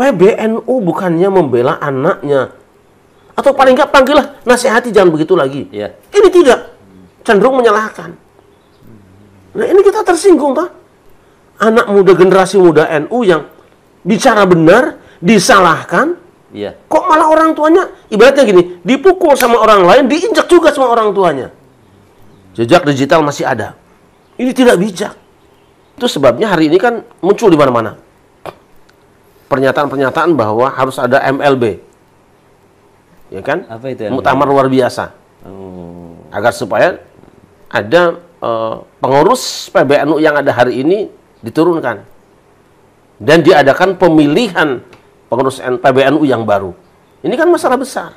PBNU bukannya membela anaknya. Atau paling nggak panggillah nasihati jangan begitu lagi. Ya. Ini tidak. Cenderung menyalahkan. Nah ini kita tersinggung pak Anak muda generasi muda NU yang bicara benar, disalahkan. Ya. Kok malah orang tuanya ibaratnya gini, dipukul sama orang lain, diinjak juga sama orang tuanya. Jejak digital masih ada. Ini tidak bijak. Itu sebabnya hari ini kan muncul di mana-mana pernyataan-pernyataan bahwa harus ada MLB. Ya kan? Apa itu? MLB? Mutamar luar biasa. Oh. Agar supaya ada uh, pengurus PBNU yang ada hari ini diturunkan. Dan diadakan pemilihan pengurus PBNU yang baru. Ini kan masalah besar.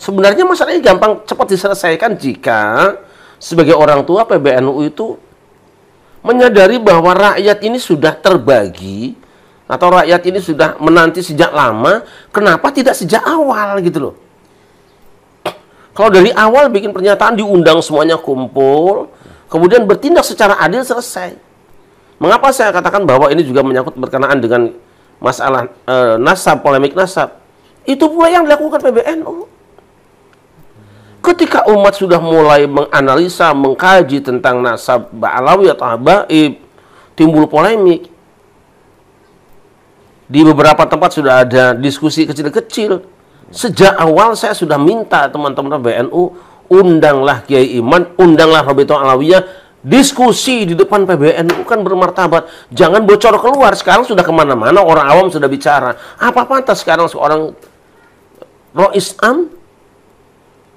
Sebenarnya masalah ini gampang cepat diselesaikan jika sebagai orang tua PBNU itu menyadari bahwa rakyat ini sudah terbagi atau rakyat ini sudah menanti sejak lama, kenapa tidak sejak awal gitu loh? Kalau dari awal bikin pernyataan diundang semuanya kumpul, kemudian bertindak secara adil selesai. Mengapa saya katakan bahwa ini juga menyangkut berkenaan dengan masalah e, nasab, polemik nasab? Itu pula yang dilakukan PBNU. Ketika umat sudah mulai menganalisa, mengkaji tentang nasab Ba'alawi atau Habaib, timbul polemik, di beberapa tempat sudah ada diskusi kecil-kecil. Sejak awal saya sudah minta teman-teman PBNU undanglah Kiai Iman, undanglah Roberto Alawiyah diskusi di depan PBNU kan bermartabat. Jangan bocor keluar. Sekarang sudah kemana-mana, orang awam sudah bicara. Apa pantas sekarang seorang Rois Am,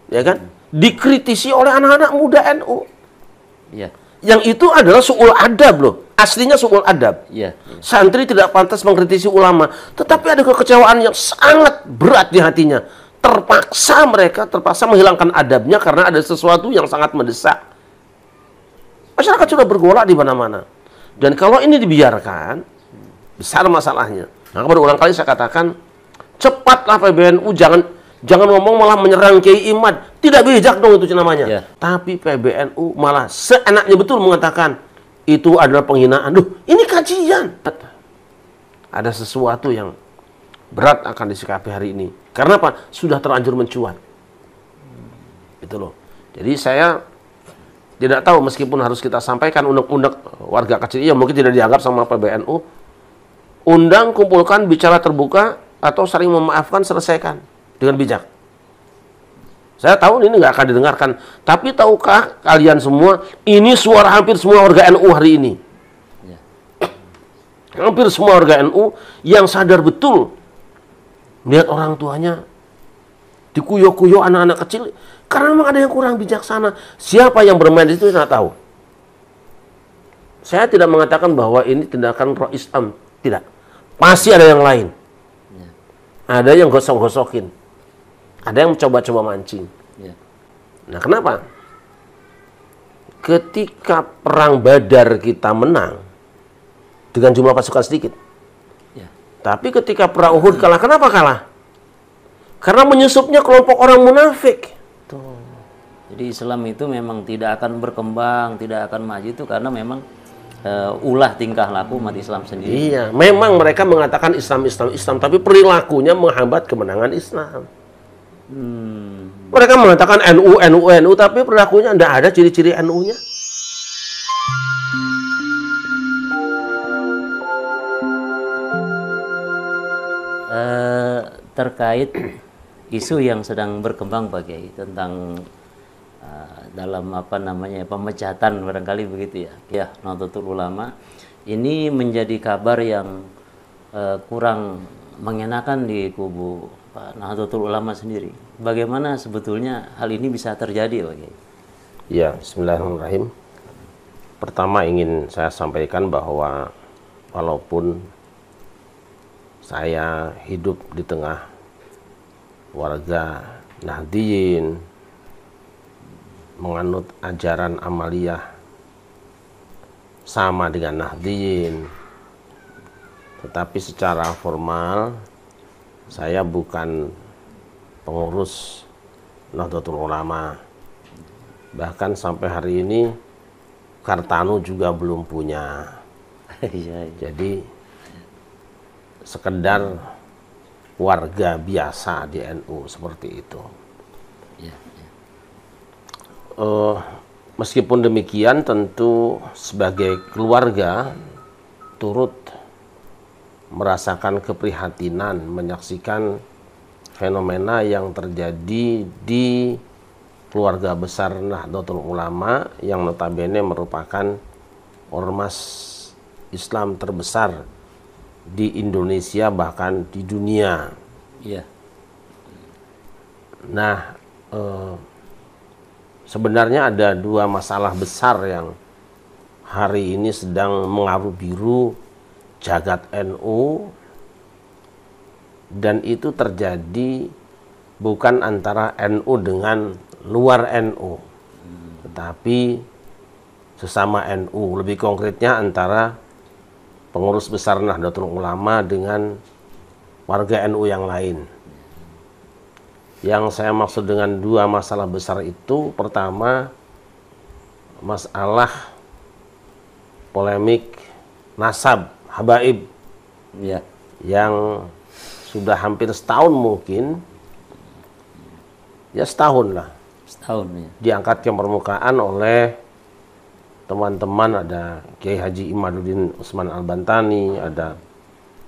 ya kan, dikritisi oleh anak-anak muda NU. Ya yang itu adalah suul adab loh. Aslinya suul adab. Ya, ya. Santri tidak pantas mengkritisi ulama, tetapi ada kekecewaan yang sangat berat di hatinya. Terpaksa mereka terpaksa menghilangkan adabnya karena ada sesuatu yang sangat mendesak. Masyarakat sudah bergolak di mana-mana. Dan kalau ini dibiarkan, besar masalahnya. Nah, berulang kali saya katakan, cepatlah PBNU jangan Jangan ngomong malah menyerang Kiai Imad. Tidak bijak dong itu namanya. Yeah. Tapi PBNU malah seenaknya betul mengatakan itu adalah penghinaan. Duh, ini kajian. Ada sesuatu yang berat akan disikapi hari ini. Karena apa? Sudah terlanjur mencuat. Itu loh. Jadi saya tidak tahu meskipun harus kita sampaikan undang-undang warga kecil yang mungkin tidak dianggap sama PBNU. Undang, kumpulkan, bicara terbuka, atau saling memaafkan, selesaikan dengan bijak. Saya tahu ini nggak akan didengarkan, tapi tahukah kalian semua ini suara hampir semua warga NU hari ini. Ya. Hampir semua warga NU yang sadar betul lihat orang tuanya dikuyo-kuyo anak-anak kecil karena memang ada yang kurang bijaksana. Siapa yang bermain di situ saya tahu. Saya tidak mengatakan bahwa ini tindakan pro Islam, tidak. Pasti ada yang lain. Ya. Ada yang gosok-gosokin ada yang coba-coba mancing. Ya. Nah, kenapa? Ketika perang Badar kita menang dengan jumlah pasukan sedikit. Ya. Tapi ketika perang Uhud kalah, kenapa kalah? Karena menyusupnya kelompok orang munafik. Jadi Islam itu memang tidak akan berkembang, tidak akan maju itu karena memang uh, ulah tingkah laku umat Islam sendiri. Iya, memang mereka mengatakan Islam Islam Islam tapi perilakunya menghambat kemenangan Islam. Hmm. Mereka mengatakan NU, NU, NU, tapi perilakunya tidak ada ciri-ciri NU-nya. Uh, eh, terkait isu yang sedang berkembang bagi tentang uh, dalam apa namanya pemecatan barangkali begitu ya ya Nahdlatul Ulama ini menjadi kabar yang uh, kurang mengenakan di kubu Pak Nahdlatul Ulama sendiri. Bagaimana sebetulnya hal ini bisa terjadi, Pak Kiai? Ya, bismillahirrahmanirrahim. Pertama ingin saya sampaikan bahwa walaupun saya hidup di tengah warga Nahdiyin menganut ajaran amaliyah sama dengan Nahdiyin tetapi secara formal saya bukan pengurus Nahdlatul Ulama. Bahkan sampai hari ini Kartanu juga belum punya. Iya, iya. Jadi sekedar warga biasa di NU seperti itu. Uh, meskipun demikian tentu sebagai keluarga turut merasakan keprihatinan menyaksikan fenomena yang terjadi di keluarga besar Nahdlatul Ulama yang notabene merupakan ormas Islam terbesar di Indonesia bahkan di dunia. Iya. Nah, eh, sebenarnya ada dua masalah besar yang hari ini sedang mengaruh biru jagat NU dan itu terjadi bukan antara NU dengan luar NU tetapi sesama NU lebih konkretnya antara pengurus besar Nahdlatul Ulama dengan warga NU yang lain yang saya maksud dengan dua masalah besar itu pertama masalah polemik nasab habaib ya. yang sudah hampir setahun mungkin ya setahun lah setahun ya. diangkat ke permukaan oleh teman-teman ada Kiai Haji Imaduddin Usman Al-Bantani ada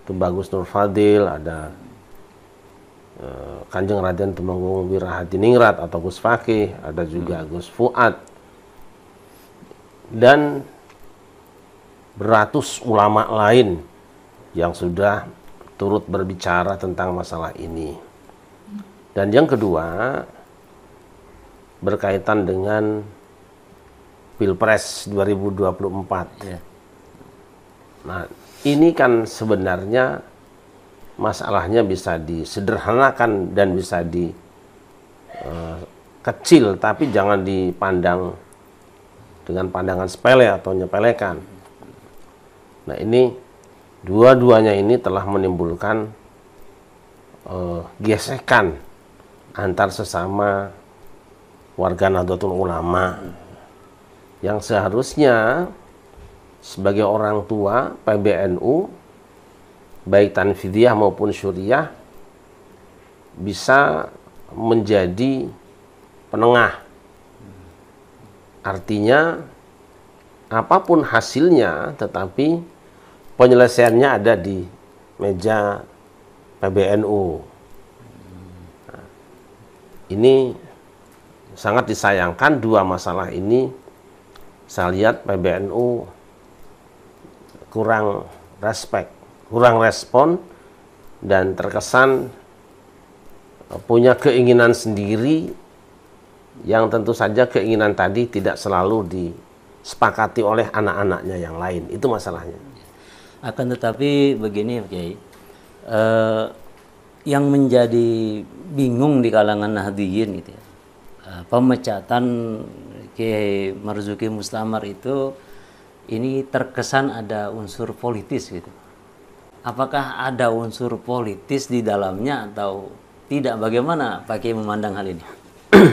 Tumbagus Nur Fadil ada uh, Kanjeng Raden Tumenggung Wirahati Ningrat atau Gus Fakih ada juga hmm. Gus Fuad dan beratus ulama lain yang sudah turut berbicara tentang masalah ini. Dan yang kedua berkaitan dengan Pilpres 2024. Yeah. Nah, ini kan sebenarnya masalahnya bisa disederhanakan dan bisa di uh, kecil tapi jangan dipandang dengan pandangan sepele atau nyepelekan. Nah ini dua-duanya ini telah menimbulkan uh, gesekan antar sesama warga Nahdlatul Ulama yang seharusnya sebagai orang tua PBNU baik tanfidiyah maupun syuriah bisa menjadi penengah artinya apapun hasilnya tetapi penyelesaiannya ada di meja PBNU. Nah, ini sangat disayangkan dua masalah ini saya lihat PBNU kurang respek, kurang respon dan terkesan eh, punya keinginan sendiri yang tentu saja keinginan tadi tidak selalu disepakati oleh anak-anaknya yang lain. Itu masalahnya. Akan tetapi begini, Pak Kiai, uh, yang menjadi bingung di kalangan Nahdiyin itu ya, eh, pemecatan Kiai Marzuki Mustamar itu ini terkesan ada unsur politis gitu. Apakah ada unsur politis di dalamnya atau tidak? Bagaimana Pak Kiai memandang hal ini?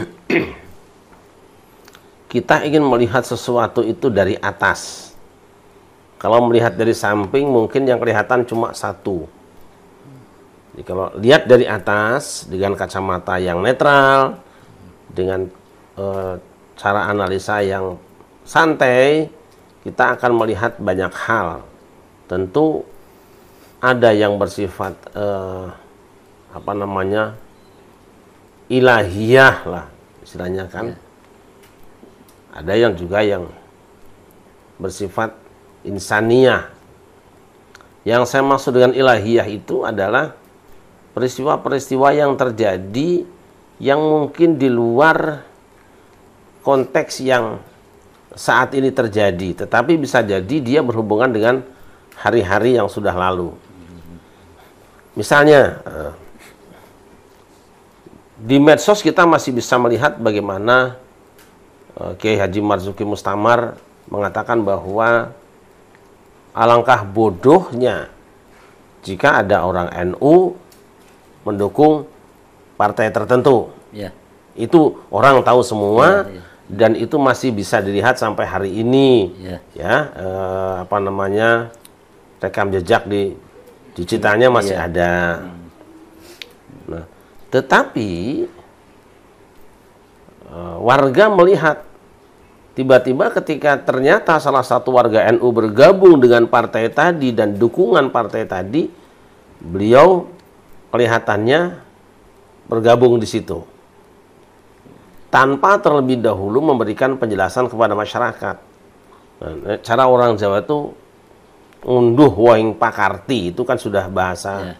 Kita ingin melihat sesuatu itu dari atas kalau melihat dari samping mungkin yang kelihatan cuma satu. Jadi kalau lihat dari atas dengan kacamata yang netral, dengan e, cara analisa yang santai, kita akan melihat banyak hal. Tentu ada yang bersifat e, apa namanya ilahiyah lah istilahnya kan. Ya. Ada yang juga yang bersifat insaniyah. Yang saya maksud dengan ilahiyah itu adalah peristiwa-peristiwa yang terjadi yang mungkin di luar konteks yang saat ini terjadi, tetapi bisa jadi dia berhubungan dengan hari-hari yang sudah lalu. Misalnya eh, di medsos kita masih bisa melihat bagaimana eh, Kiai Haji Marzuki Mustamar mengatakan bahwa Alangkah bodohnya jika ada orang NU mendukung partai tertentu. Ya. Itu orang tahu semua ya, ya. dan itu masih bisa dilihat sampai hari ini. Ya, ya eh, apa namanya rekam jejak di cicitannya masih ya. ada. Nah, tetapi eh, warga melihat Tiba-tiba ketika ternyata salah satu warga NU bergabung dengan partai tadi dan dukungan partai tadi, beliau kelihatannya bergabung di situ. Tanpa terlebih dahulu memberikan penjelasan kepada masyarakat. Nah, cara orang Jawa itu unduh waing pakarti itu kan sudah bahasa ya.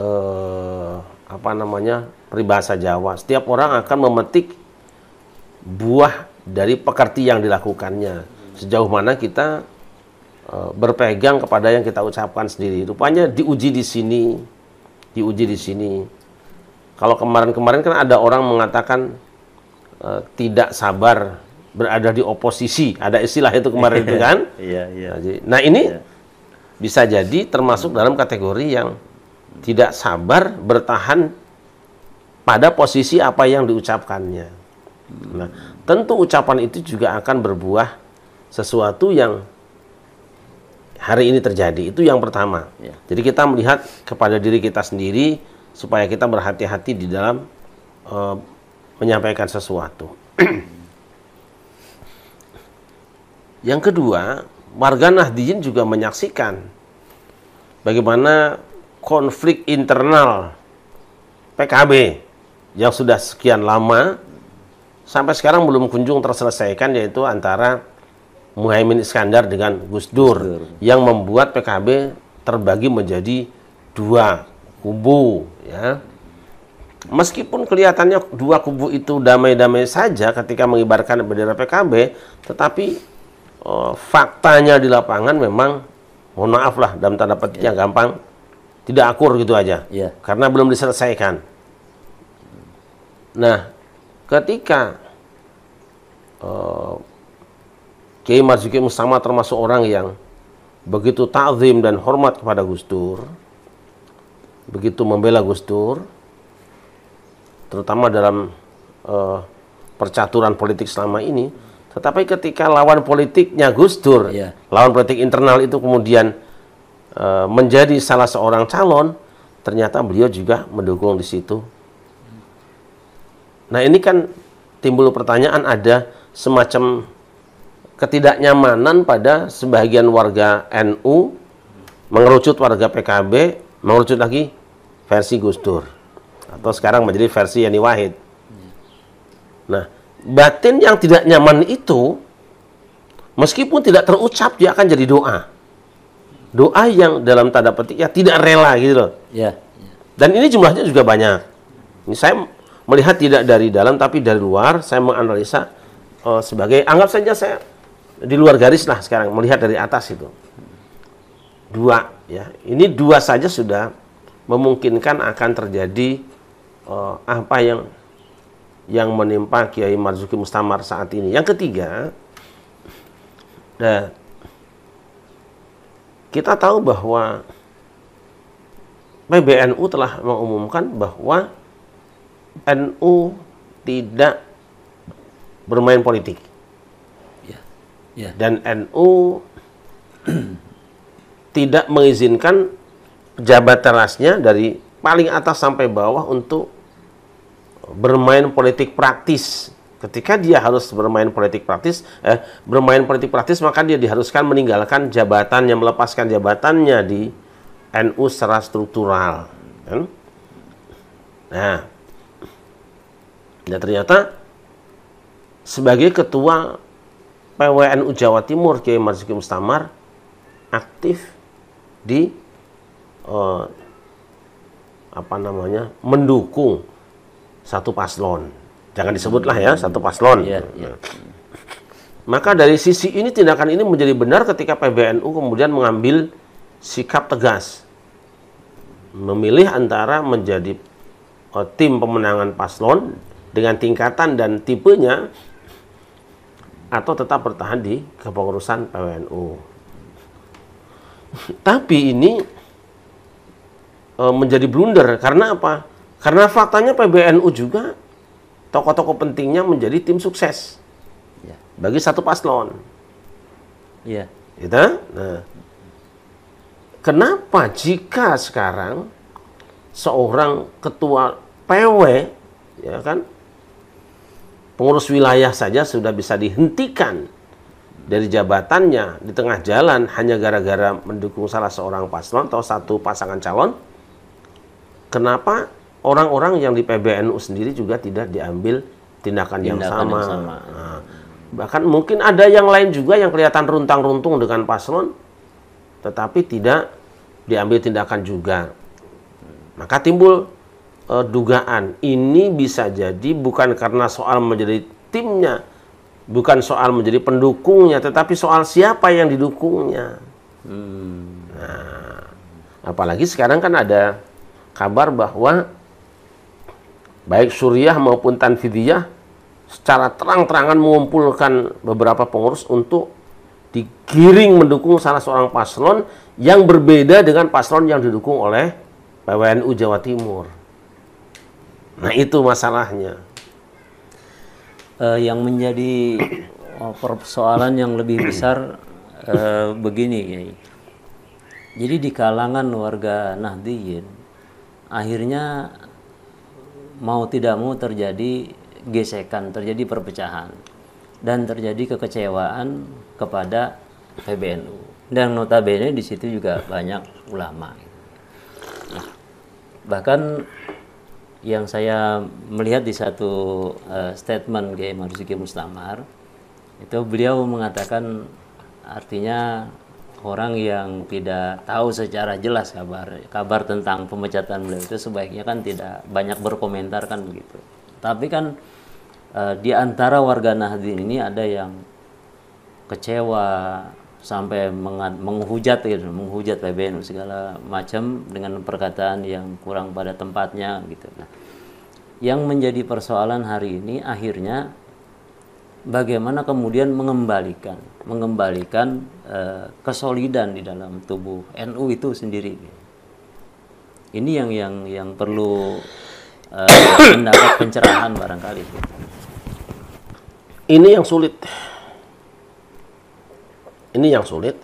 eh, apa namanya peribahasa Jawa. Setiap orang akan memetik buah dari pekerti yang dilakukannya. Sejauh mana kita uh, berpegang kepada yang kita ucapkan sendiri. Rupanya diuji di sini, diuji di sini. Kalau kemarin-kemarin kan ada orang mengatakan uh, tidak sabar berada di oposisi. Ada istilah itu kemarin itu kan? Iya, iya. Nah, nah ini iya. bisa jadi termasuk dalam kategori yang tidak sabar bertahan pada posisi apa yang diucapkannya. Nah, tentu ucapan itu juga akan berbuah sesuatu yang hari ini terjadi. Itu yang pertama. Ya. Jadi kita melihat kepada diri kita sendiri supaya kita berhati-hati di dalam uh, menyampaikan sesuatu. yang kedua, warga Nahdijin juga menyaksikan bagaimana konflik internal PKB yang sudah sekian lama sampai sekarang belum kunjung terselesaikan yaitu antara Muhaimin Iskandar dengan Gus Dur, yang membuat PKB terbagi menjadi dua kubu ya. Meskipun kelihatannya dua kubu itu damai-damai saja ketika mengibarkan bendera PKB, tetapi oh, faktanya di lapangan memang mohon maaf lah dalam tanda petiknya yeah. gampang tidak akur gitu aja. Yeah. Karena belum diselesaikan. Nah, ketika uh, Kiai Marzuki Musama termasuk orang yang begitu takzim dan hormat kepada Gus Dur, begitu membela Gus Dur, terutama dalam uh, percaturan politik selama ini. Tetapi ketika lawan politiknya Gus Dur, iya. lawan politik internal itu kemudian uh, menjadi salah seorang calon, ternyata beliau juga mendukung di situ Nah ini kan timbul pertanyaan ada semacam ketidaknyamanan pada sebagian warga NU mengerucut warga PKB mengerucut lagi versi Gus Dur atau sekarang menjadi versi Yani Wahid. Nah batin yang tidak nyaman itu meskipun tidak terucap dia akan jadi doa doa yang dalam tanda petik ya tidak rela gitu loh. Ya. ya. Dan ini jumlahnya juga banyak. Ini saya melihat tidak dari dalam tapi dari luar saya menganalisa uh, sebagai anggap saja saya di luar garis lah sekarang melihat dari atas itu dua ya ini dua saja sudah memungkinkan akan terjadi uh, apa yang yang menimpa Kiai Marzuki Mustamar saat ini yang ketiga eh, kita tahu bahwa PBNU telah mengumumkan bahwa NU tidak bermain politik. Ya. Ya. Dan NU tidak mengizinkan pejabat terasnya dari paling atas sampai bawah untuk bermain politik praktis. Ketika dia harus bermain politik praktis, eh, bermain politik praktis maka dia diharuskan meninggalkan jabatannya, melepaskan jabatannya di NU secara struktural. Kan? Nah, dan ternyata sebagai ketua PWNU Jawa Timur Kiai Marzuki Mustamar aktif di eh, apa namanya mendukung satu paslon. Jangan disebutlah ya satu paslon. Ya, ya. Maka dari sisi ini tindakan ini menjadi benar ketika PBNU kemudian mengambil sikap tegas memilih antara menjadi eh, tim pemenangan paslon dengan tingkatan dan tipenya atau tetap bertahan di kepengurusan PWNU. Tapi ini e, menjadi blunder karena apa? Karena faktanya PBNU juga tokoh-tokoh pentingnya menjadi tim sukses ya. bagi satu paslon. Iya. Gitu? Nah, kenapa jika sekarang seorang ketua PW ya kan pengurus wilayah saja sudah bisa dihentikan dari jabatannya di tengah jalan hanya gara-gara mendukung salah seorang paslon atau satu pasangan calon kenapa orang-orang yang di PBNU sendiri juga tidak diambil tindakan, tindakan yang sama, yang sama. Nah, bahkan mungkin ada yang lain juga yang kelihatan runtang-runtung dengan paslon tetapi tidak diambil tindakan juga maka timbul uh, dugaan ini bisa jadi bukan karena soal menjadi timnya, bukan soal menjadi pendukungnya, tetapi soal siapa yang didukungnya. Hmm. Nah, apalagi sekarang kan ada kabar bahwa baik Suriah maupun Tanfidiyah secara terang-terangan mengumpulkan beberapa pengurus untuk digiring mendukung salah seorang paslon yang berbeda dengan paslon yang didukung oleh PWNU Jawa Timur. Nah itu masalahnya. Uh, yang menjadi oh, persoalan yang lebih besar uh, begini. Jadi di kalangan warga Nahdiyin, akhirnya mau tidak mau terjadi gesekan, terjadi perpecahan, dan terjadi kekecewaan kepada PBNU. Dan notabene di situ juga banyak ulama. Nah, bahkan yang saya melihat di satu uh, statement Kiai Marzuki Mustamar itu beliau mengatakan artinya orang yang tidak tahu secara jelas kabar kabar tentang pemecatan beliau itu sebaiknya kan tidak banyak berkomentar kan begitu. Tapi kan uh, di antara warga Nahdien ini ada yang kecewa, sampai menghujat gitu, menghujat PBNU segala macam dengan perkataan yang kurang pada tempatnya gitu. Nah, yang menjadi persoalan hari ini akhirnya bagaimana kemudian mengembalikan mengembalikan uh, kesolidan di dalam tubuh NU itu sendiri. Ini yang yang yang perlu uh, mendapat pencerahan barangkali. Ini yang sulit ini yang sulit.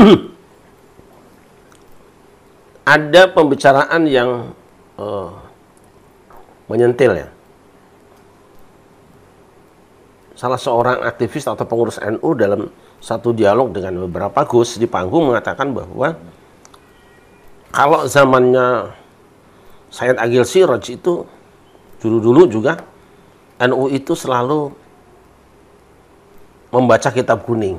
Ada pembicaraan yang uh, menyentil ya. Salah seorang aktivis atau pengurus NU dalam satu dialog dengan beberapa gus di panggung mengatakan bahwa kalau zamannya Sayyid Agil Siraj itu dulu-dulu juga NU itu selalu membaca kitab kuning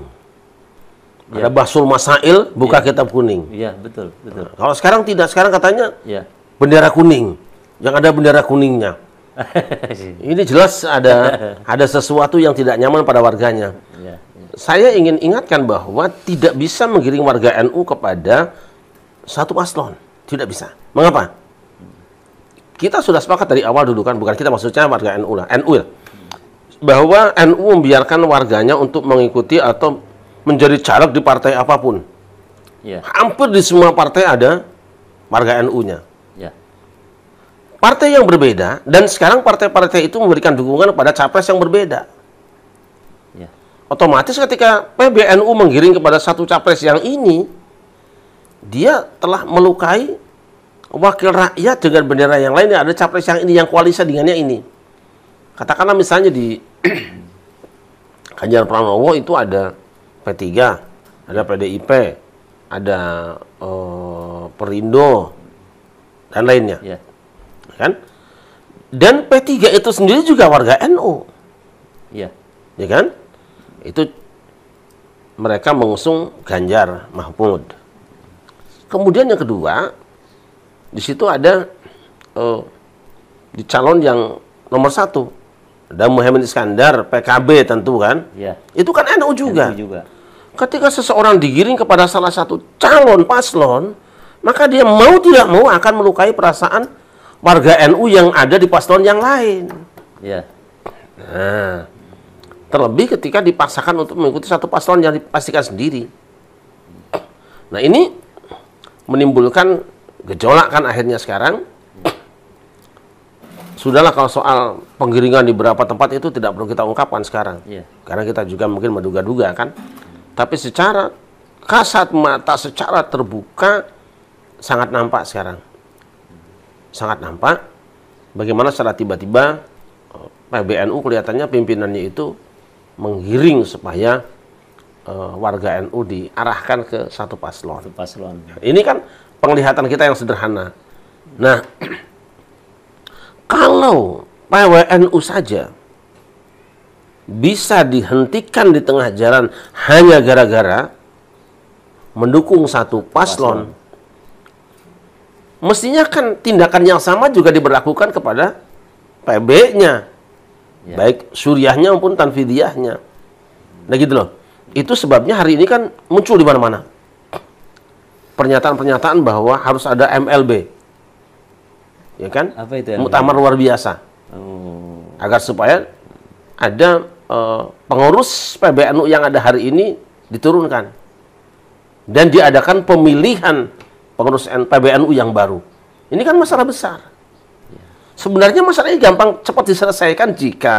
Ya. Ada iya. Basul Masail, buka ya. kitab kuning. Iya, betul, betul. Nah, kalau sekarang tidak, sekarang katanya ya. bendera kuning. Yang ada bendera kuningnya. Ini jelas ada ada sesuatu yang tidak nyaman pada warganya. Ya, ya. Saya ingin ingatkan bahwa tidak bisa menggiring warga NU kepada satu paslon, tidak bisa. Mengapa? Kita sudah sepakat dari awal dulu kan, bukan kita maksudnya warga NU lah, NU ya, Bahwa NU membiarkan warganya untuk mengikuti atau menjadi caleg di partai apapun. Yeah. Hampir di semua partai ada warga NU-nya. Iya. Partai yang berbeda dan sekarang partai-partai itu memberikan dukungan pada capres yang berbeda. Ya. Otomatis ketika PBNU menggiring kepada satu capres yang ini, dia telah melukai wakil rakyat dengan bendera yang lain ada capres yang ini yang koalisi dengannya ini. Katakanlah misalnya di Ganjar Pranowo itu ada P3, ada PDIP, ada uh, Perindo dan lainnya. Ya. Kan? Dan P3 itu sendiri juga warga NU. Iya. Ya kan? Itu mereka mengusung Ganjar Mahmud Kemudian yang kedua, di situ ada uh, di calon yang nomor satu ada Muhammad Iskandar PKB tentu kan ya. itu kan NU juga, NU juga ketika seseorang digiring kepada salah satu calon paslon, maka dia mau tidak mau akan melukai perasaan warga NU yang ada di paslon yang lain. Ya. Nah, terlebih ketika dipaksakan untuk mengikuti satu paslon yang dipastikan sendiri. Nah, ini menimbulkan gejolak kan akhirnya sekarang. Sudahlah kalau soal penggiringan di beberapa tempat itu tidak perlu kita ungkapkan sekarang. Ya. Karena kita juga mungkin menduga-duga kan tapi secara kasat mata, secara terbuka sangat nampak sekarang. Sangat nampak bagaimana secara tiba-tiba eh, PBNU kelihatannya pimpinannya itu menggiring supaya uh, warga NU diarahkan ke satu paslon. Satu paslon. Ini kan penglihatan kita yang sederhana. Nah, kalau PWNU saja bisa dihentikan di tengah jalan hanya gara-gara mendukung satu paslon. Mestinya kan tindakan yang sama juga diberlakukan kepada PB-nya. Ya. Baik suriahnya maupun tanfidiyahnya. Nah gitu loh. Itu sebabnya hari ini kan muncul di mana-mana. Pernyataan-pernyataan bahwa harus ada MLB. Ya kan? Apa itu? MLB? Muktamar luar biasa. Oh. Agar supaya ada Eh, pengurus PBNU yang ada hari ini diturunkan dan diadakan pemilihan pengurus PBNU yang baru. Ini kan masalah besar. Sebenarnya masalah ini gampang cepat diselesaikan jika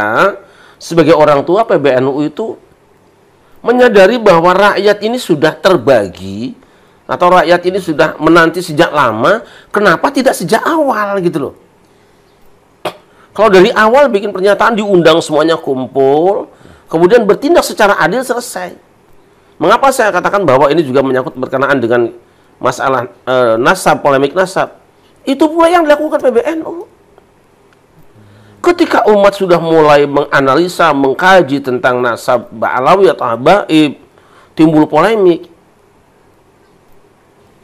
sebagai orang tua PBNU itu menyadari bahwa rakyat ini sudah terbagi atau rakyat ini sudah menanti sejak lama, kenapa tidak sejak awal gitu loh? Kalau dari awal bikin pernyataan diundang semuanya kumpul, kemudian bertindak secara adil selesai. Mengapa saya katakan bahwa ini juga menyangkut berkenaan dengan masalah e, nasab, polemik nasab? Itu pula yang dilakukan PBNU. Ketika umat sudah mulai menganalisa, mengkaji tentang nasab Ba'alawi atau Habaib, timbul polemik.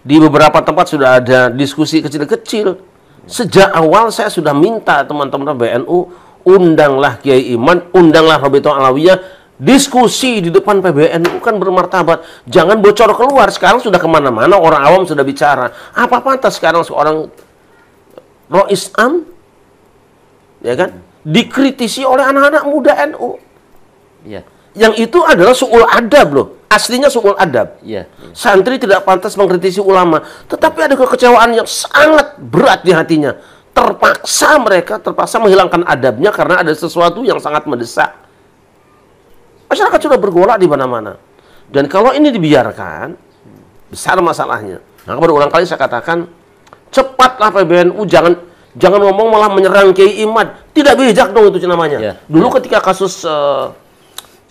Di beberapa tempat sudah ada diskusi kecil-kecil Sejak awal saya sudah minta teman-teman PBNU undanglah Kiai Iman, undanglah Rabito Alawiyah diskusi di depan PBNU kan bermartabat. Jangan bocor keluar. Sekarang sudah kemana-mana, orang awam sudah bicara. Apa pantas sekarang seorang Rois Am, ya kan, dikritisi oleh anak-anak muda NU. Iya. Yang itu adalah suul adab loh aslinya soal adab. Iya. Santri tidak pantas mengkritisi ulama, tetapi ada kekecewaan yang sangat berat di hatinya. Terpaksa mereka terpaksa menghilangkan adabnya karena ada sesuatu yang sangat mendesak. Masyarakat sudah bergolak di mana-mana. Dan kalau ini dibiarkan, besar masalahnya. Nah, berulang kali saya katakan, cepatlah PBNU jangan jangan ngomong malah menyerang Kiai Imad. Tidak bijak dong itu namanya. Ya, Dulu ya. ketika kasus uh,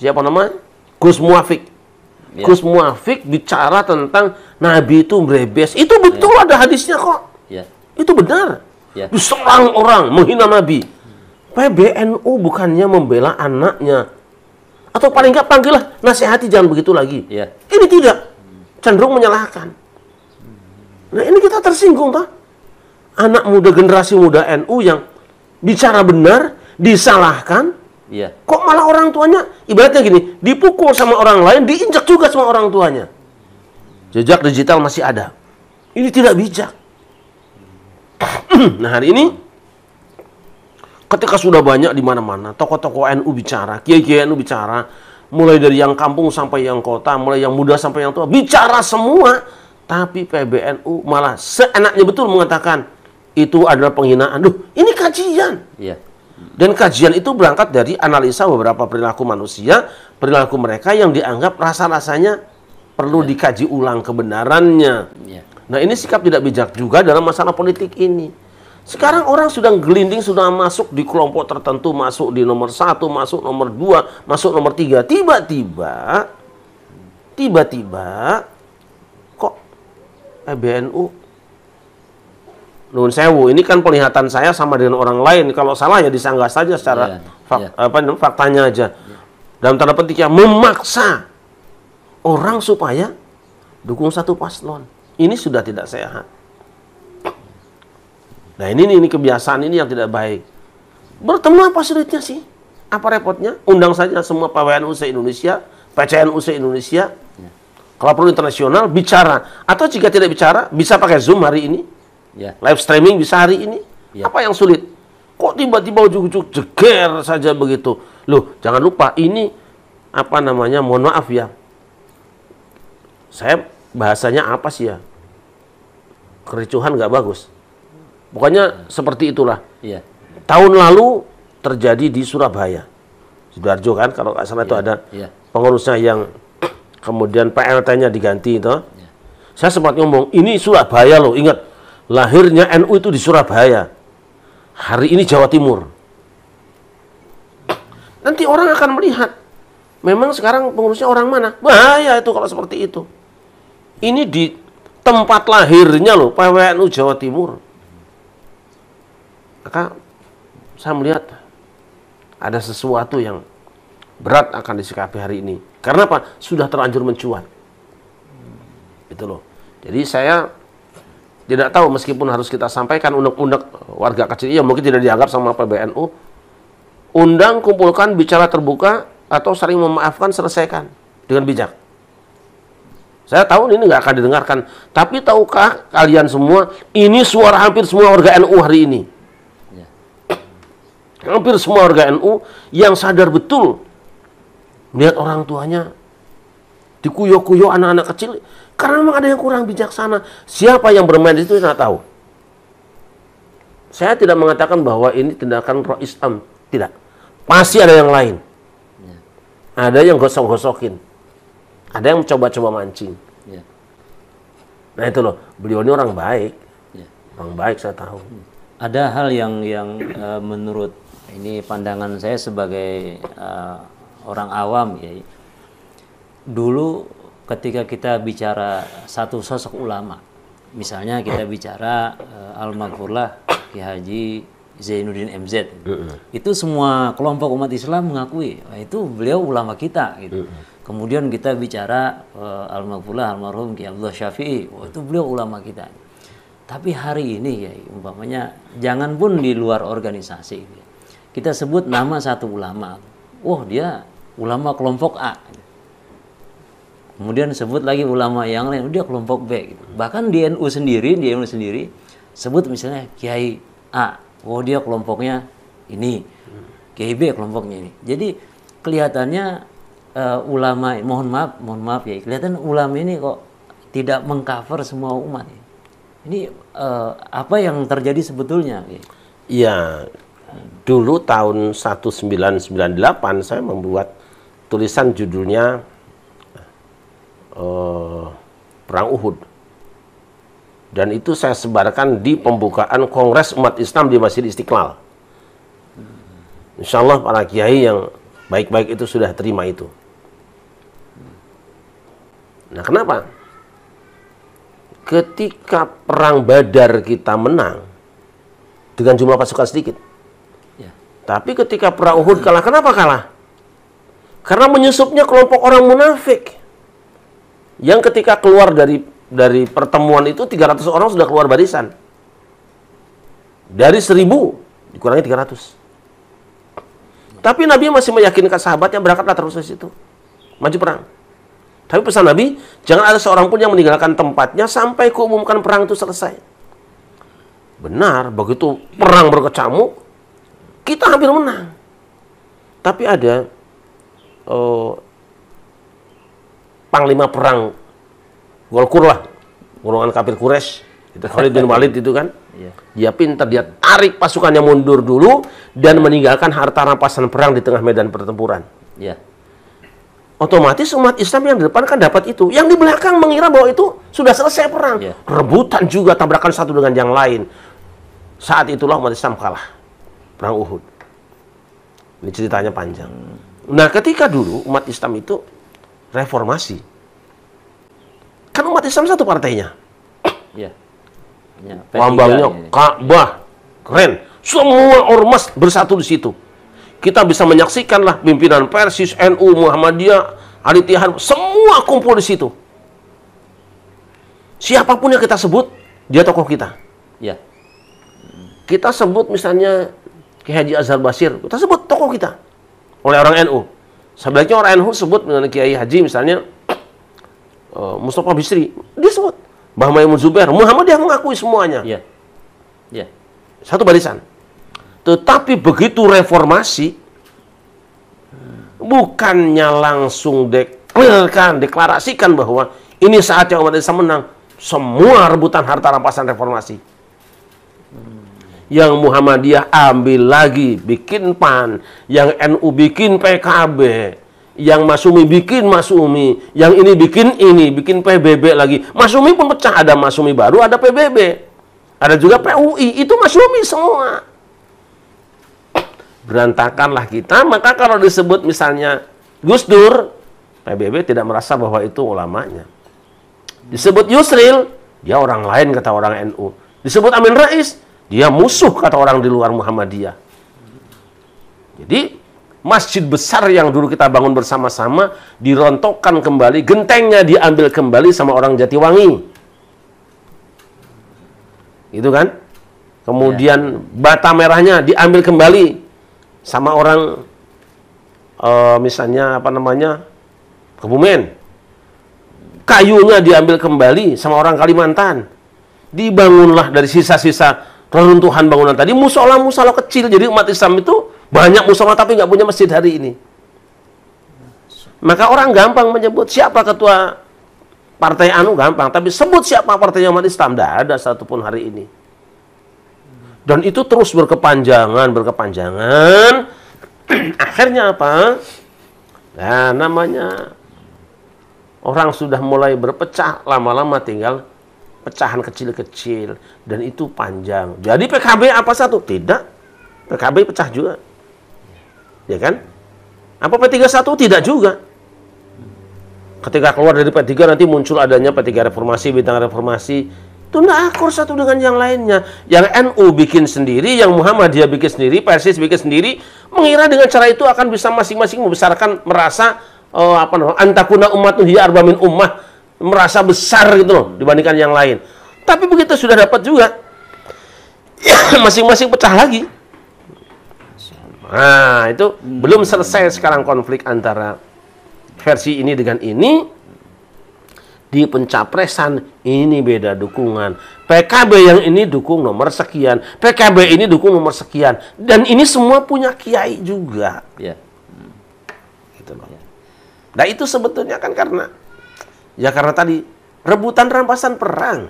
siapa namanya? Gus Muafik yeah. Gus Muafik bicara tentang Nabi itu merebes. Itu betul yeah. ada hadisnya kok. Yeah. Itu benar. Yeah. Diserang orang, menghina Nabi. PBNU bukannya membela anaknya. Atau paling nggak panggillah nasihati jangan begitu lagi. Yeah. Ini tidak. Cenderung menyalahkan. Nah ini kita tersinggung, Pak. Anak muda generasi muda NU yang bicara benar, disalahkan, Iya. Kok malah orang tuanya ibaratnya gini, dipukul sama orang lain, diinjak juga sama orang tuanya. Jejak digital masih ada. Ini tidak bijak. nah, hari ini ketika sudah banyak di mana-mana, toko tokoh NU bicara, kiai-kiai NU bicara, mulai dari yang kampung sampai yang kota, mulai yang muda sampai yang tua, bicara semua, tapi PBNU malah seenaknya betul mengatakan itu adalah penghinaan. Duh, ini kajian. Iya dan kajian itu berangkat dari analisa beberapa perilaku manusia, perilaku mereka yang dianggap rasa-rasanya perlu ya. dikaji ulang kebenarannya. Ya. Nah ini sikap tidak bijak juga dalam masalah politik ini. Sekarang orang sudah gelinding, sudah masuk di kelompok tertentu, masuk di nomor satu, masuk nomor dua, masuk nomor tiga. Tiba-tiba, tiba-tiba, kok EBNU eh, Nun sewu, ini kan penglihatan saya sama dengan orang lain. Kalau salah ya disanggah saja secara yeah. Fak, yeah. apa faktanya aja. Yeah. Dalam tanda petik ya memaksa orang supaya dukung satu paslon. Ini sudah tidak sehat. Nah ini, ini kebiasaan ini yang tidak baik. Bertemu apa sulitnya sih? Apa repotnya? Undang saja semua PWNU se-Indonesia, PCNU se-Indonesia. Yeah. Kalau perlu internasional, bicara. Atau jika tidak bicara, bisa pakai Zoom hari ini Ya. Live streaming bisa hari ini. Ya. Apa yang sulit? Kok tiba-tiba ujuk-ujuk jeger saja begitu? Loh, jangan lupa ini apa namanya? Mohon maaf ya. Saya bahasanya apa sih ya? Kericuhan nggak bagus. Pokoknya seperti itulah. Ya. Tahun lalu terjadi di Surabaya. Sidoarjo kan kalau nggak salah ya, itu ada ya. pengurusnya yang kemudian PLT-nya diganti itu. Ya. Saya sempat ngomong, ini Surabaya loh, ingat lahirnya NU itu di Surabaya. Hari ini Jawa Timur. Nanti orang akan melihat. Memang sekarang pengurusnya orang mana? Bahaya itu kalau seperti itu. Ini di tempat lahirnya loh, PWNU Jawa Timur. Maka saya melihat ada sesuatu yang berat akan disikapi hari ini. Karena apa? Sudah terlanjur mencuat. Itu loh. Jadi saya tidak tahu meskipun harus kita sampaikan undang-undang warga kecil yang mungkin tidak dianggap sama PBNU undang kumpulkan bicara terbuka atau sering memaafkan selesaikan dengan bijak saya tahu ini nggak akan didengarkan tapi tahukah kalian semua ini suara hampir semua warga NU hari ini ya. hampir semua warga NU yang sadar betul melihat orang tuanya dikuyok-kuyok anak-anak kecil karena memang ada yang kurang bijaksana. Siapa yang bermain di situ tidak tahu. Saya tidak mengatakan bahwa ini tindakan pro Islam, tidak. Pasti ada yang lain. Ya. Ada yang gosok-gosokin. Ada yang coba coba mancing. Ya. Nah itu loh, beliau ini orang baik. Ya. Orang baik saya tahu. Hmm. Ada hal yang yang uh, menurut ini pandangan saya sebagai uh, orang awam ya. Dulu ketika kita bicara satu sosok ulama, misalnya kita bicara uh, eh, almarhumlah Ki Haji Zainuddin MZ, uh -uh. itu semua kelompok umat Islam mengakui nah, itu beliau ulama kita. Gitu. Uh -uh. Kemudian kita bicara uh, eh, almarhumlah almarhum Ki Abdullah Syafi'i, Wah, itu beliau ulama kita. Tapi hari ini ya, umpamanya jangan pun di luar organisasi, gitu. kita sebut nama satu ulama, wah dia ulama kelompok A. Gitu. Kemudian sebut lagi ulama yang lain, dia kelompok B. Gitu. Bahkan di NU sendiri, di NU sendiri sebut misalnya Kiai A, oh dia kelompoknya ini, Kiai B kelompoknya ini. Jadi kelihatannya uh, ulama, mohon maaf, mohon maaf ya, kelihatan ulama ini kok tidak mengcover semua umat. Ya. Ini uh, apa yang terjadi sebetulnya? Ya? Iya, dulu tahun 1998 saya membuat tulisan judulnya eh, perang Uhud. Dan itu saya sebarkan di pembukaan Kongres Umat Islam di Masjid Istiqlal. Insya Allah para kiai yang baik-baik itu sudah terima itu. Nah kenapa? Ketika perang badar kita menang, dengan jumlah pasukan sedikit. Ya. Tapi ketika perang Uhud kalah, kenapa kalah? Karena menyusupnya kelompok orang munafik yang ketika keluar dari dari pertemuan itu 300 orang sudah keluar barisan. Dari 1000 dikurangi 300. Tapi Nabi masih meyakinkan sahabatnya berangkatlah terus ke situ. Maju perang. Tapi pesan Nabi, jangan ada seorang pun yang meninggalkan tempatnya sampai kuumumkan perang itu selesai. Benar, begitu perang berkecamuk, kita hampir menang. Tapi ada oh, panglima perang Golkur lah, golongan kafir Kures, Itu Khalid bin Walid itu kan. Iya. Dia pintar, dia tarik pasukannya mundur dulu dan meninggalkan harta rampasan perang di tengah medan pertempuran. Ya. Otomatis umat Islam yang di depan kan dapat itu. Yang di belakang mengira bahwa itu sudah selesai perang. Ya. Rebutan juga tabrakan satu dengan yang lain. Saat itulah umat Islam kalah. Perang Uhud. Ini ceritanya panjang. Hmm. Nah, ketika dulu umat Islam itu reformasi. Kan umat Islam satu partainya. Iya. Ya, Lambangnya Ka'bah. Keren. Semua ormas bersatu di situ. Kita bisa menyaksikanlah pimpinan Persis, NU, Muhammadiyah, Alitihar, semua kumpul di situ. Siapapun yang kita sebut, dia tokoh kita. Iya. Kita sebut misalnya Ki Haji Azhar Basir, kita sebut tokoh kita oleh orang NU. Sebaliknya orang NU sebut dengan Kiai Haji misalnya uh, Mustafa Bisri, dia sebut Mbah Maimun Muhammad yang mengakui semuanya. Iya. iya. Satu barisan. Tetapi begitu reformasi bukannya langsung deklarkan, deklarasikan bahwa ini saatnya umat Islam menang, semua rebutan harta rampasan reformasi yang Muhammadiyah ambil lagi bikin PAN, yang NU bikin PKB, yang Masumi bikin Masumi, yang ini bikin ini, bikin PBB lagi. Masumi pun pecah, ada Masumi baru, ada PBB. Ada juga PUI, itu Masumi semua. Berantakanlah kita, maka kalau disebut misalnya Gus Dur, PBB tidak merasa bahwa itu ulamanya. Disebut Yusril, dia orang lain kata orang NU. Disebut Amin Rais, dia musuh kata orang di luar Muhammadiyah. Jadi masjid besar yang dulu kita bangun bersama-sama dirontokkan kembali, gentengnya diambil kembali sama orang Jatiwangi. itu kan? Kemudian ya. bata merahnya diambil kembali sama orang uh, misalnya apa namanya? Kebumen. Kayunya diambil kembali sama orang Kalimantan. Dibangunlah dari sisa-sisa reruntuhan bangunan tadi musola musola kecil jadi umat Islam itu banyak musola tapi nggak punya masjid hari ini maka orang gampang menyebut siapa ketua partai anu gampang tapi sebut siapa partai umat Islam tidak ada satupun hari ini dan itu terus berkepanjangan berkepanjangan akhirnya apa nah namanya orang sudah mulai berpecah lama-lama tinggal pecahan kecil-kecil dan itu panjang. Jadi PKB apa satu? Tidak. PKB pecah juga. Ya kan? Apa P31? Tidak juga. Ketika keluar dari P3 nanti muncul adanya P3 reformasi, bintang reformasi. Itu tidak akur satu dengan yang lainnya. Yang NU bikin sendiri, yang Muhammadiyah bikin sendiri, Persis bikin sendiri, mengira dengan cara itu akan bisa masing-masing membesarkan merasa oh, apa namanya antakuna umatun hiya arba min ummah merasa besar gitu loh dibandingkan yang lain. Tapi begitu sudah dapat juga masing-masing pecah lagi. Nah, itu belum selesai sekarang konflik antara versi ini dengan ini di pencapresan ini beda dukungan. PKB yang ini dukung nomor sekian, PKB ini dukung nomor sekian, dan ini semua punya kiai juga. Ya. Gitu loh. Nah itu sebetulnya kan karena Ya karena tadi rebutan rampasan perang,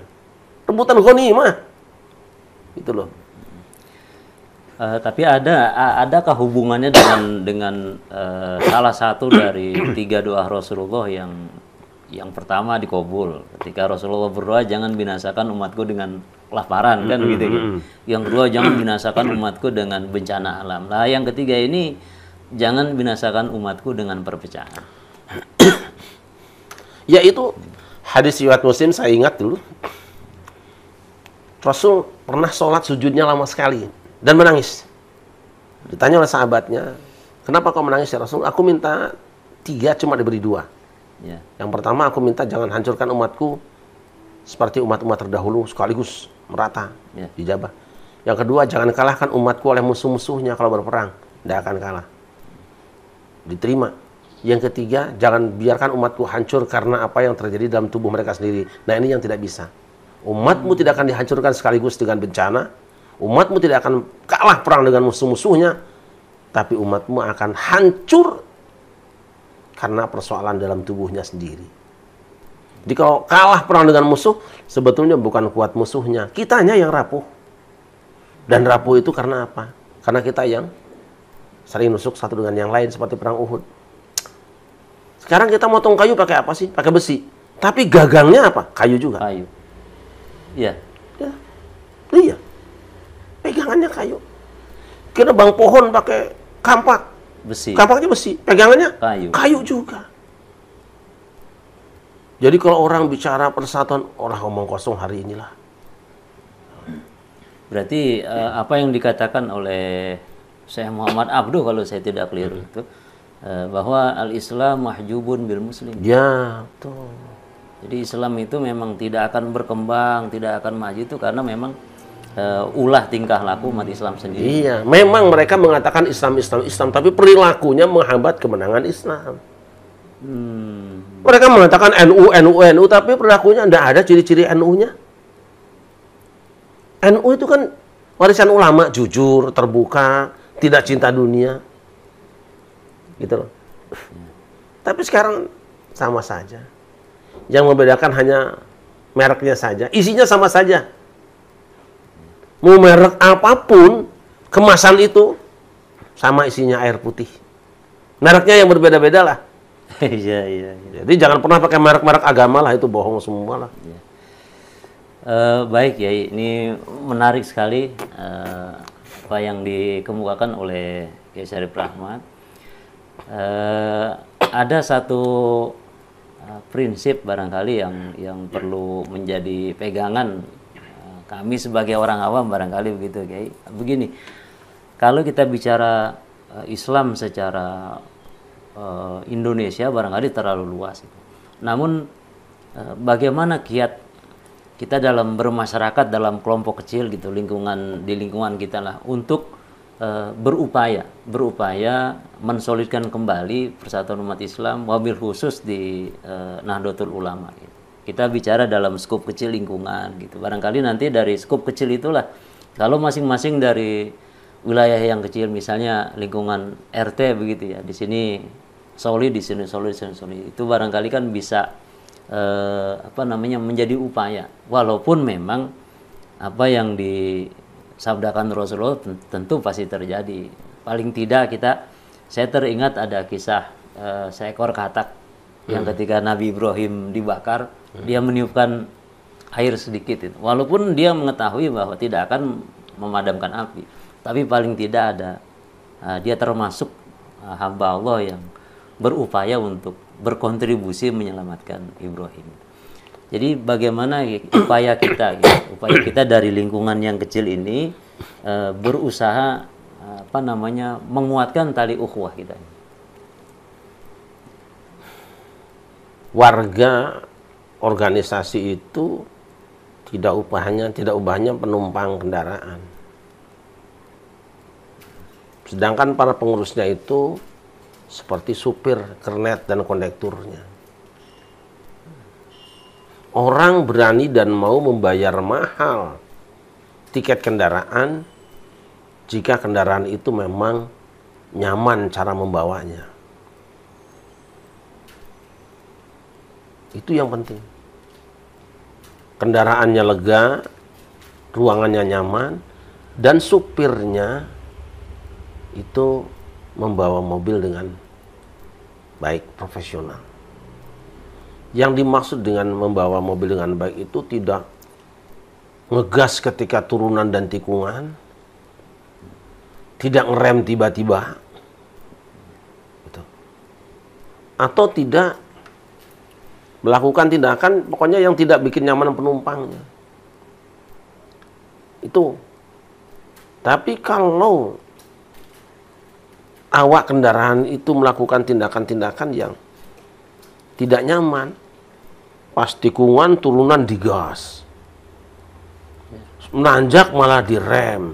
rebutan ghanimah. Itu loh. Uh, tapi ada adakah hubungannya dengan dengan uh, salah satu dari tiga doa Rasulullah yang yang pertama di ketika Rasulullah berdoa jangan binasakan umatku dengan kelaparan kan gitu, gitu. Yang kedua jangan binasakan umatku dengan bencana alam. Nah, yang ketiga ini jangan binasakan umatku dengan perpecahan. Yaitu hadis riwayat Muslim saya ingat dulu. Rasul pernah sholat sujudnya lama sekali dan menangis. Ditanya oleh sahabatnya, kenapa kau menangis ya Rasul? Aku minta tiga cuma diberi dua. Ya. Yang pertama aku minta jangan hancurkan umatku seperti umat-umat terdahulu sekaligus merata ya. dijabah. Yang kedua jangan kalahkan umatku oleh musuh-musuhnya kalau berperang, tidak akan kalah. Diterima. Yang ketiga, jangan biarkan umatku hancur karena apa yang terjadi dalam tubuh mereka sendiri. Nah ini yang tidak bisa. Umatmu hmm. tidak akan dihancurkan sekaligus dengan bencana. Umatmu tidak akan kalah perang dengan musuh-musuhnya. Tapi umatmu akan hancur karena persoalan dalam tubuhnya sendiri. Jadi kalau kalah perang dengan musuh, sebetulnya bukan kuat musuhnya. Kitanya yang rapuh. Dan rapuh itu karena apa? Karena kita yang sering nusuk satu dengan yang lain seperti perang Uhud. Sekarang kita motong kayu pakai apa sih? Pakai besi. Tapi gagangnya apa? Kayu juga. Kayu. Iya. Ya. Iya. Pegangannya kayu. Kita bang pohon pakai kampak. Besi. Kampaknya besi. Pegangannya kayu. Kayu juga. Jadi kalau orang bicara persatuan, orang ngomong kosong hari inilah. Berarti ya. apa yang dikatakan oleh saya Muhammad Abdul kalau saya tidak keliru hmm. itu Eh, bahwa al-Islam mahjubun bil muslim. Ya, betul. Jadi Islam itu memang tidak akan berkembang, tidak akan maju itu karena memang uh, ulah tingkah laku umat Islam sendiri. Iya, memang mereka mengatakan Islam Islam Islam tapi perilakunya menghambat kemenangan Islam. Hmm. Mereka mengatakan NU NU NU tapi perilakunya tidak ada ciri-ciri NU-nya. NU itu kan warisan ulama jujur, terbuka, tidak cinta dunia gitu loh. Hmm. Tapi sekarang sama saja. Yang membedakan hanya mereknya saja, isinya sama saja. Mau merek apapun, kemasan itu sama isinya air putih. Mereknya yang berbeda-beda lah. Iya, iya, iya. Jadi jangan pernah pakai merek-merek agama lah, itu bohong semua lah. Iya. Eh, baik ya, ini menarik sekali eh, apa yang dikemukakan oleh Kiai Syarif Rahmat eh, ada satu eh, prinsip barangkali yang yang perlu menjadi pegangan eh, kami sebagai orang awam barangkali begitu kayak Begini, kalau kita bicara eh, Islam secara uh, Indonesia barangkali terlalu luas. Namun uh, bagaimana kiat kita dalam bermasyarakat dalam kelompok kecil gitu lingkungan di lingkungan kita lah untuk Eh, berupaya berupaya mensolidkan kembali persatuan umat Islam wabil khusus di uh, Nahdlatul Ulama gitu. Kita bicara dalam skop kecil lingkungan gitu. Barangkali nanti dari skop kecil itulah kalau masing-masing dari wilayah yang kecil misalnya lingkungan RT begitu ya. Di sini solid, di sini solid, di sini solid. Itu barangkali kan bisa uh, apa namanya menjadi upaya walaupun memang apa yang di sabdakan Rasulullah tentu pasti terjadi. Paling tidak kita saya teringat ada kisah uh, seekor katak hmm. yang ketika Nabi Ibrahim dibakar hmm. dia meniupkan air sedikit itu. Walaupun dia mengetahui bahwa tidak akan memadamkan api, tapi paling tidak ada uh, dia termasuk uh, hamba Allah yang berupaya untuk berkontribusi menyelamatkan Ibrahim. Jadi bagaimana upaya kita, gitu. upaya kita dari lingkungan yang kecil ini uh, berusaha apa namanya menguatkan tali ukhuwah kita. Warga organisasi itu tidak upahnya tidak ubahnya penumpang kendaraan. Sedangkan para pengurusnya itu seperti supir, kernet dan kondekturnya orang berani dan mau membayar mahal tiket kendaraan jika kendaraan itu memang nyaman cara membawanya. Itu yang penting. Kendaraannya lega, ruangannya nyaman, dan supirnya itu membawa mobil dengan baik profesional yang dimaksud dengan membawa mobil dengan baik itu tidak ngegas ketika turunan dan tikungan, tidak ngerem tiba-tiba, gitu. atau tidak melakukan tindakan pokoknya yang tidak bikin nyaman penumpangnya. Itu. Tapi kalau awak kendaraan itu melakukan tindakan-tindakan yang tidak nyaman, pas tikungan turunan digas menanjak malah direm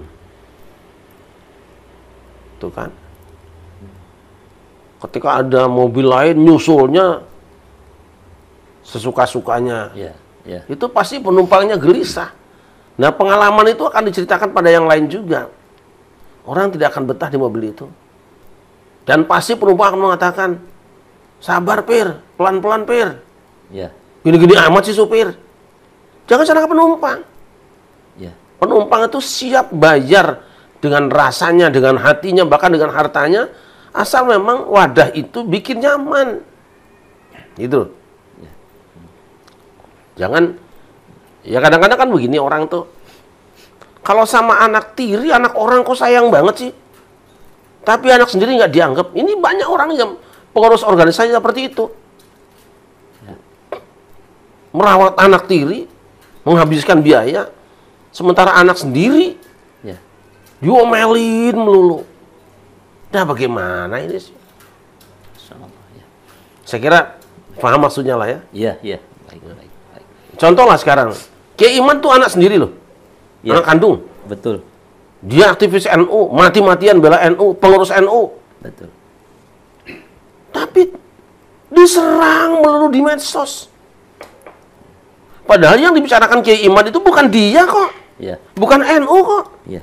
tuh kan ketika ada mobil lain nyusulnya sesuka-sukanya ya, ya. itu pasti penumpangnya gelisah nah pengalaman itu akan diceritakan pada yang lain juga orang tidak akan betah di mobil itu dan pasti penumpang akan mengatakan sabar pir pelan-pelan pir ya. Gini-gini amat sih supir. Jangan salah penumpang. Ya. Penumpang itu siap bayar dengan rasanya, dengan hatinya, bahkan dengan hartanya, asal memang wadah itu bikin nyaman. Gitu. Ya. Jangan ya kadang-kadang kan begini orang tuh. Kalau sama anak tiri, anak orang kok sayang banget sih. Tapi anak sendiri nggak dianggap. Ini banyak orang yang pengurus organisasi seperti itu merawat anak tiri, menghabiskan biaya, sementara anak sendiri ya, diomelin melulu. Nah bagaimana ini sih? Ya. Saya kira paham maksudnya lah ya. Iya, iya. Contoh lah sekarang. Kiai Iman tuh anak sendiri loh. Ya. Anak kandung. Betul. Dia aktivis NU, mati-matian bela NU, pengurus NU. Betul. Tapi diserang melulu di medsos Padahal yang dibicarakan Kiai Imad itu bukan dia kok. Ya. Bukan NU kok. Ya.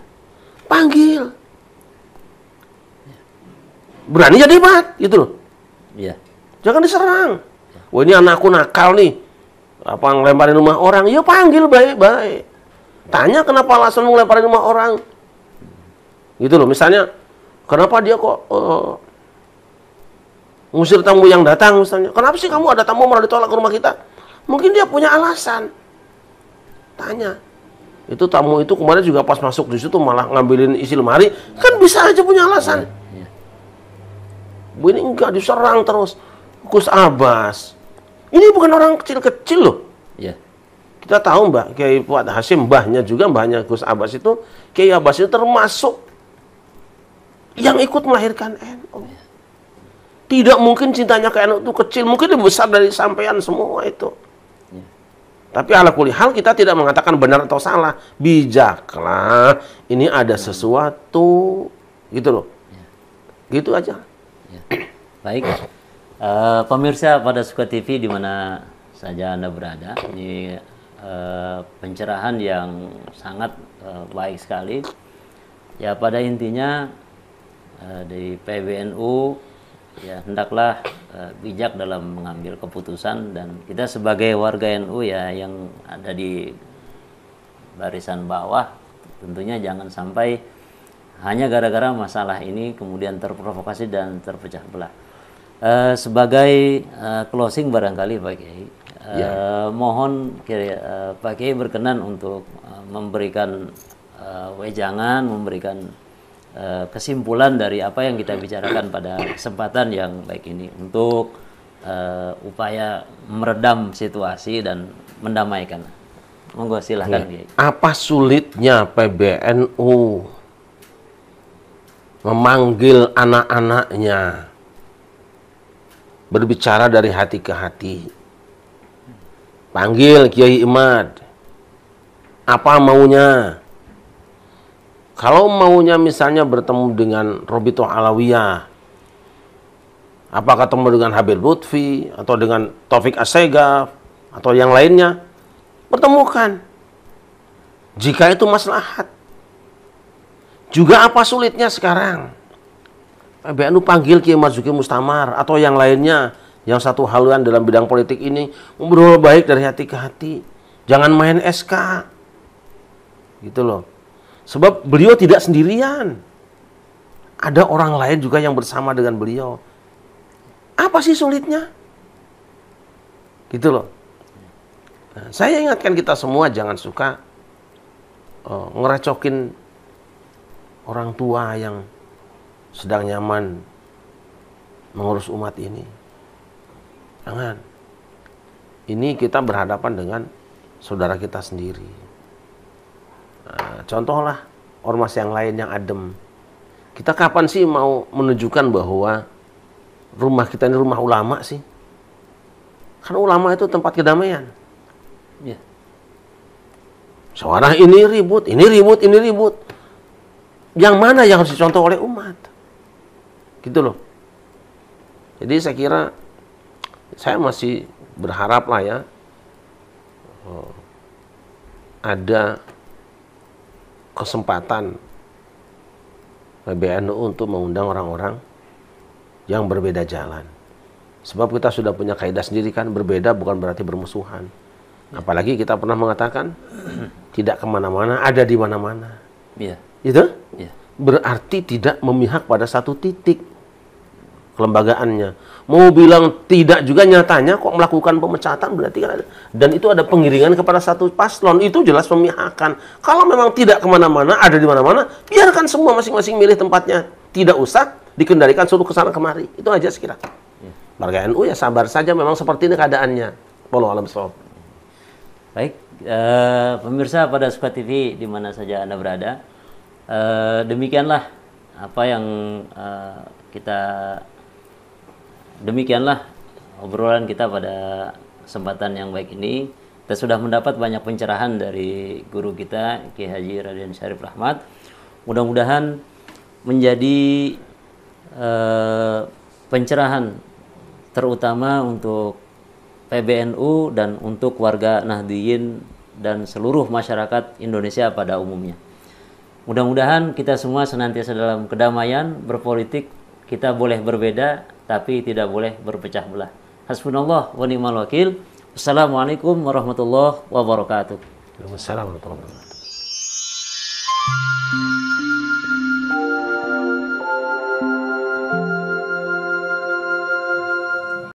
Panggil. Berani jadi debat gitu loh. Ya. Jangan diserang. Wah ini anakku nakal nih. Apa ngelemparin rumah orang? Ya panggil baik-baik. Tanya kenapa alasan ngelemparin rumah orang. Gitu loh. Misalnya kenapa dia kok uh, ngusir tamu yang datang misalnya. Kenapa sih kamu ada tamu malah ditolak ke rumah kita? Mungkin dia punya alasan. Tanya. Itu tamu itu kemarin juga pas masuk di situ malah ngambilin isi lemari, kan bisa aja punya alasan. Iya, iya. Bu ini enggak diserang terus. Gus Abbas. Ini bukan orang kecil-kecil loh. Ya. Kita tahu Mbak Kiai Fuad Hasim mbahnya juga mbahnya Gus Abbas itu Kiai Abbas itu termasuk yang ikut melahirkan NU. Iya. Tidak mungkin cintanya ke NU itu kecil, mungkin lebih besar dari sampean semua itu. Tapi ala kuli hal kita tidak mengatakan benar atau salah. Bijaklah, ini ada sesuatu gitu loh. Ya. Gitu aja. Ya. Baik. Uh, pemirsa pada Suka TV di mana saja Anda berada, ini uh, pencerahan yang sangat uh, baik sekali. Ya pada intinya uh, di PBNU ya hendaklah uh, bijak dalam mengambil keputusan dan kita sebagai warga NU ya yang ada di barisan bawah tentunya jangan sampai hanya gara-gara masalah ini kemudian terprovokasi dan terpecah belah. Uh, sebagai uh, closing barangkali Pak Kiai, uh, ya. mohon kira, uh, Pak Kiai berkenan untuk uh, memberikan uh, wejangan, memberikan Eh, kesimpulan dari apa yang kita bicarakan pada kesempatan yang baik ini untuk uh, upaya meredam situasi dan mendamaikan. Monggo silahkan. Ya. Apa sulitnya PBNU memanggil anak-anaknya berbicara dari hati ke hati? Panggil Kiai Imad. Apa maunya? Kalau maunya misalnya bertemu dengan Robito Alawiyah, apakah ketemu dengan Habib Lutfi atau dengan Taufik Asega atau yang lainnya, pertemukan. Jika itu maslahat. Juga apa sulitnya sekarang? PBNU eh, panggil Kiai Marzuki Mustamar atau yang lainnya yang satu haluan dalam bidang politik ini ngobrol baik dari hati ke hati. Jangan main SK. Gitu loh. Sebab beliau tidak sendirian. Ada orang lain juga yang bersama dengan beliau. Apa sih sulitnya? Gitu loh. Nah, saya ingatkan kita semua jangan suka uh, ngerecokin orang tua yang sedang nyaman mengurus umat ini. Jangan. Ini kita berhadapan dengan saudara kita sendiri. Eh, contohlah ormas yang lain yang adem. Kita kapan sih mau menunjukkan bahwa rumah kita ini rumah ulama sih? Karena ulama itu tempat kedamaian. Ya. Seorang ini ribut, ini ribut, ini ribut. Yang mana yang harus dicontoh oleh umat? Gitu loh. Jadi saya kira saya masih berharap lah ya eh, ada kesempatan PBNU untuk mengundang orang-orang yang berbeda jalan. Sebab kita sudah punya kaidah sendiri kan berbeda bukan berarti bermusuhan. Apalagi kita pernah mengatakan tidak kemana-mana, ada di mana-mana. Iya. Itu? Iya. Berarti tidak memihak pada satu titik kelembagaannya. Mau bilang tidak juga nyatanya kok melakukan pemecatan berarti kan ada. Dan itu ada pengiringan kepada satu paslon. Itu jelas memihakkan. Kalau memang tidak kemana-mana, ada di mana-mana, biarkan semua masing-masing milih tempatnya. Tidak usah dikendalikan suruh kesana kemari. Itu aja sekiranya Warga NU ya sabar saja memang seperti ini keadaannya. Walau alam sob. Baik, uh, pemirsa pada Suka TV di mana saja Anda berada. Uh, demikianlah apa yang uh, kita demikianlah obrolan kita pada kesempatan yang baik ini. Kita sudah mendapat banyak pencerahan dari guru kita Ki Haji Raden Syarif Rahmat. Mudah-mudahan menjadi eh, pencerahan terutama untuk PBNU dan untuk warga Nahdiyin dan seluruh masyarakat Indonesia pada umumnya. Mudah-mudahan kita semua senantiasa dalam kedamaian, berpolitik, kita boleh berbeda tapi tidak boleh berpecah belah. Hasbunallah wa ni'mal wakil. Assalamualaikum warahmatullahi wabarakatuh. Waalaikumsalam warahmatullahi wabarakatuh.